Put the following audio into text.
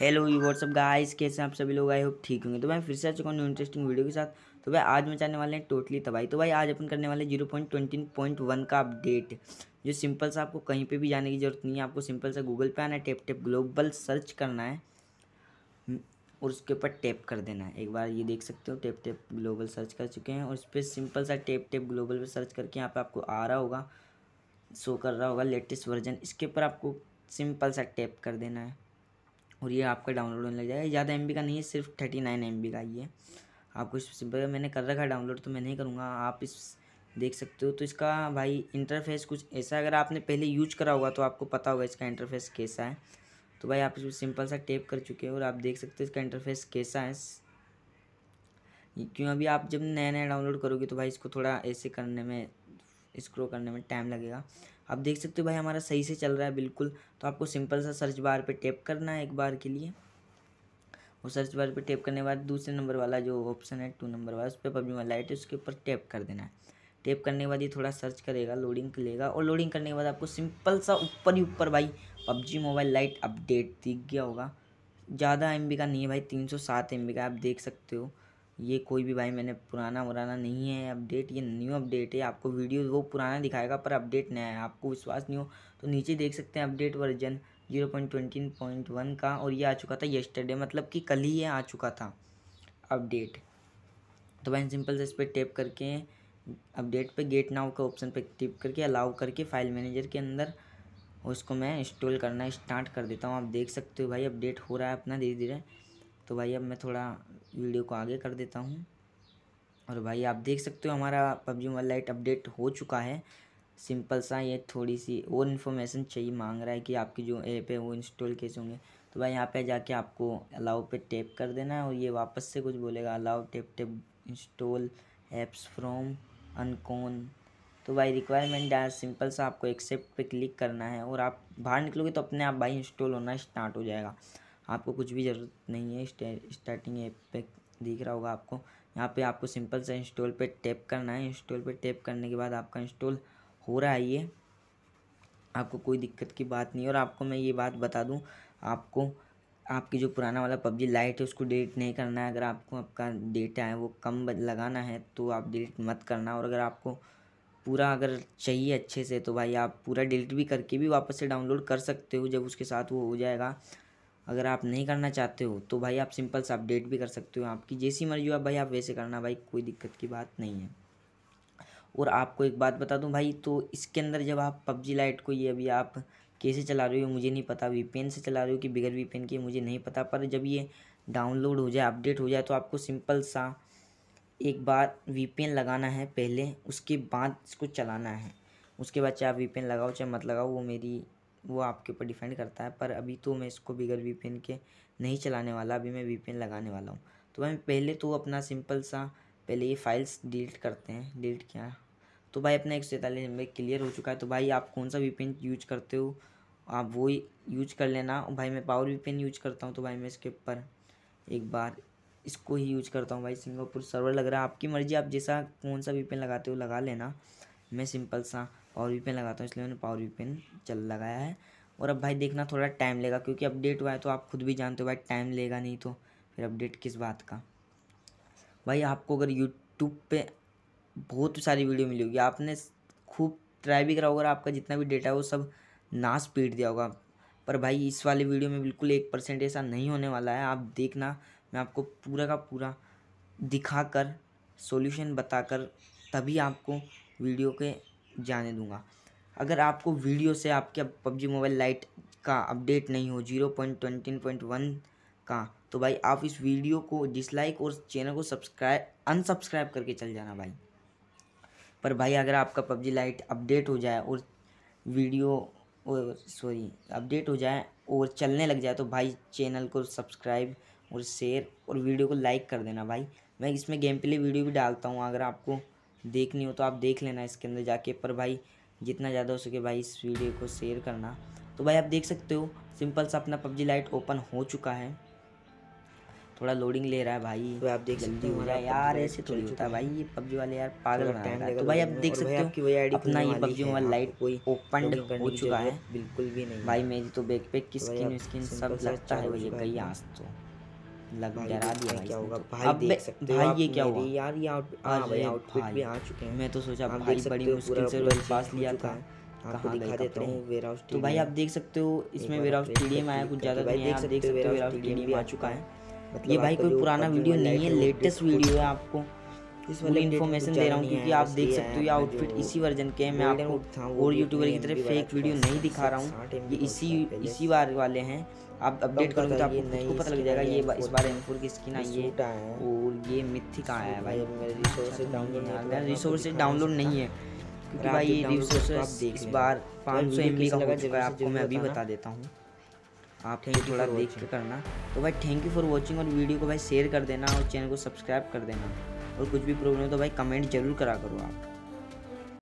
Hello you WhatsApp guys कैसे आप सभी लोग आई होप ठीक होंगे तो भाई फिर से आ चुका हूँ इंटरेस्टिंग वीडियो के साथ तो भाई आज चाहने वाले हैं टोटली तबाही तो भाई आज अपन करने वाले zero point twenty point one का अपडेट जो सिंपल सा आपको कहीं पे भी जाने की जरूरत नहीं है आपको सिंपल सा गूगल पे आना है टेप टेप ग्लोबल सर्च करना है हम्म, और उसके ऊपर टैप कर देना है एक बार ये देख सकते हो टेप टेप ग्लोबल सर्च कर चुके हैं और उस पर सिंपल सा टैप टेप ग्लोबल पर सर्च करके यहाँ पर आपको आ रहा होगा शो कर रहा होगा लेटेस्ट वर्जन इसके ऊपर आपको सिंपल सा टैप कर देना है और ये आपका डाउनलोड होने लग जाएगा ज़्यादा एम का नहीं है सिर्फ थर्टी नाइन एम का है आपको सिंपल मैंने कर रखा डाउनलोड तो मैं नहीं करूँगा आप इस देख सकते हो तो इसका भाई इंटरफेस कुछ ऐसा अगर आपने पहले यूज करा होगा तो आपको पता होगा इसका इंटरफेस कैसा है तो भाई आप इसको सिंपल सा टेप कर चुके हो और आप देख सकते हो इसका इंटरफेस कैसा है क्यों अभी आप जब नया नया डाउनलोड करोगे तो भाई इसको थोड़ा ऐसे करने में स्क्रो करने में टाइम लगेगा आप देख सकते हो भाई हमारा सही से चल रहा है बिल्कुल तो आपको सिंपल सा सर्च बार पे टैप करना है एक बार के लिए वो सर्च बार पे टैप करने के बाद दूसरे नंबर वाला जो ऑप्शन है टू नंबर वाला उस पर पबजी मोबाइल लाइट है उसके ऊपर टैप कर देना है टैप करने के बाद ये थोड़ा सर्च करेगा लोडिंग लेगा और लोडिंग करने के बाद आपको सिंपल सा ऊपर ही ऊपर भाई पबजी मोबाइल लाइट अपडेट दिख गया होगा ज़्यादा एम का नहीं है भाई तीन सौ सात एम का आप देख सकते हो ये कोई भी भाई मैंने पुराना वराना नहीं है अपडेट ये न्यू अपडेट है आपको वीडियो वो पुराना दिखाएगा पर अपडेट नया है आपको विश्वास नहीं हो तो नीचे देख सकते हैं update version zero point twenty point one का और ये आ चुका था येस्टरडे मतलब कि कल ही ये आ चुका था अपडेट तो भाई सिंपल से इस पर टेप करके अपडेट पर गेट नाउ के ऑप्शन पर टिप करके अलाउ करके फाइल मैनेजर के अंदर उसको मैं इंस्टॉल करना स्टार्ट कर देता हूँ आप देख सकते हो भाई अपडेट हो रहा है अपना धीरे धीरे तो भाई अब मैं थोड़ा वीडियो को आगे कर देता हूँ और भाई आप देख सकते हो हमारा पबजी मोबाइल लाइट अपडेट हो चुका है सिंपल सा ये थोड़ी सी और इन्फॉर्मेशन चाहिए मांग रहा है कि आपकी जो ऐप है वो इंस्टॉल कैसे होंगे तो भाई यहाँ पे जाके आपको अलाउ पे टैप कर देना है और ये वापस से कुछ बोलेगा allow tap tap install apps from अनकोन तो भाई रिक्वायरमेंट डाय सिंपल सा आपको एक्सेप्ट पे क्लिक करना है और आप बाहर निकलोगे तो अपने आप भाई इंस्टॉल होना स्टार्ट हो जाएगा आपको कुछ भी ज़रूरत नहीं है स्टार्टिंग ऐप पे दिख रहा होगा आपको यहाँ पे आपको सिंपल सा इंस्टॉल पे टैप करना है इंस्टॉल पे टैप करने के बाद आपका इंस्टॉल हो रहा है ये आपको कोई दिक्कत की बात नहीं और आपको मैं ये बात बता दूँ आपको आपकी जो पुराना वाला पबजी लाइट है उसको डिलीट नहीं करना है अगर आपको आपका डेटा है वो कम लगाना है तो आप डिलीट मत करना और अगर आपको पूरा अगर चाहिए अच्छे से तो भाई आप पूरा डिलीट भी करके भी वापस से डाउनलोड कर सकते हो जब उसके साथ वो हो जाएगा अगर आप नहीं करना चाहते हो तो भाई आप सिंपल से अपडेट भी कर सकते हो आपकी जैसी मर्जी आप भाई आप वैसे करना भाई कोई दिक्कत की बात नहीं है और आपको एक बात बता दूं भाई तो इसके अंदर जब आप पबजी लाइट को ये अभी आप कैसे चला रहे हो मुझे नहीं पता वीपेन से चला रहे हो कि बिगर वीपेन के मुझे नहीं पता पर जब ये डाउनलोड हो जाए अपडेट हो जाए तो आपको सिंपल सा एक बार वीपेन लगाना है पहले उसके बाद इसको चलाना है उसके बाद चाहे आप वीपेन लगाओ चाहे मत लगाओ वो मेरी वो आपके ऊपर डिपेंड करता है पर अभी तो मैं इसको बिगर वी के नहीं चलाने वाला अभी मैं वी लगाने वाला हूँ तो भाई पहले तो अपना सिंपल सा पहले ये फाइल्स डिलीट करते हैं डिलीट किया तो भाई अपना एक सौ सैंतालीस एम क्लियर हो चुका है तो भाई आप कौन सा वी यूज करते हो आप वो यूज कर लेना भाई मैं पावर वी यूज करता हूँ तो भाई मैं इसके ऊपर एक बार इसको ही यूज करता हूँ भाई सिंगापुर सर्वर लग रहा है आपकी मर्ज़ी आप जैसा कौन सा वी लगाते हो लगा लेना मैं सिंपल सा पावर वीपेन लगाता हूँ इसलिए मैंने पावर वीपेन चल लगाया है और अब भाई देखना थोड़ा टाइम लेगा क्योंकि अपडेट हुआ है तो आप खुद भी जानते हो भाई टाइम लेगा नहीं तो फिर अपडेट किस बात का भाई आपको अगर यूट्यूब पे बहुत सारी वीडियो मिली होगी आपने खूब ट्राई भी करा होगा आपका जितना भी डेटा है वो सब नाश पीट दिया होगा पर भाई इस वाले वीडियो में बिल्कुल एक परसेंट ऐसा नहीं होने वाला है आप देखना मैं आपको पूरा का पूरा दिखा कर सोल्यूशन बताकर तभी आपको वीडियो के जाने दूंगा अगर आपको वीडियो से आपके पबजी मोबाइल लाइट का अपडेट नहीं हो zero point twenty point one का तो भाई आप इस वीडियो को डिसलाइक और चैनल को सब्सक्राइब अनसब्सक्राइब करके चल जाना भाई पर भाई अगर आपका पबजी लाइट अपडेट हो जाए और वीडियो सॉरी अपडेट हो जाए और चलने लग जाए तो भाई चैनल को सब्सक्राइब और शेयर और वीडियो को लाइक कर देना भाई मैं इसमें गेम प्ले वीडियो भी डालता हूँ अगर आपको देखनी हो तो आप देख लेना इसके अंदर जाके पर भाई जितना ज़्यादा हो सके भाई इस वीडियो को शेयर करना तो भाई आप देख सकते हो सिंपल सा अपना पबजी लाइट ओपन हो चुका है थोड़ा लोडिंग ले रहा है भाई तो आप देख सकते हो यार, यार ऐसे थोड़ी होता है भाई ये पबजी वाले यार पागल बना रहा तो भाई आप देख सकते हो कि वही अपना ये पबजी मोबाइल लाइट कोई ओपन तो हो चुका है बिल्कुल भी नहीं भाई मेरी तो बैकपैक की स्किन तो स्किन सब लगता है भैया कई आज तो लग डरा दिया भाई क्या होगा तो। भाई देख सकते भाई ये क्या हुआ यार ये हाँ भी आ चुके हैं मैं तो सोचा भाई बड़ी मुश्किल से पास लिया था आपको दिखा वेराउस तो भाई आप देख सकते हो इसमें वेराउस स्टेडियम आया कुछ ज़्यादा देख सकते हो वेराउस स्टेडियम आ चुका है ये भाई कोई पुराना वीडियो नहीं है लेटेस्ट वीडियो है आपको इस वाली इन्फॉर्मेशन दे रहा हूँ क्योंकि आप देख सकते हो ये मतलब आउटफिट तो इसी वर्जन के हैं मैं आपको और यूट्यूबर की तरह फेक वीडियो नहीं दिखा रहा हूँ ये इसी इसी बार वाले हैं आप अपडेट करोगे तो आपको नहीं पता लग जाएगा ये इस बार एम की स्किन आई है और ये मिथिक आया है भाई मेरे रिसोर्स अच्छा, से डाउनलोड तो नहीं है क्योंकि भाई ये रिसोर्स इस बार पाँच सौ एम बी का हो चुका है आपको मैं अभी बता देता हूँ आप ये थोड़ा देख के करना तो भाई थैंक यू फॉर वॉचिंग और वीडियो को भाई शेयर कर देना और चैनल को सब्सक्राइब कर देना और कुछ भी प्रॉब्लम हो तो भाई कमेंट जरूर करा करो आप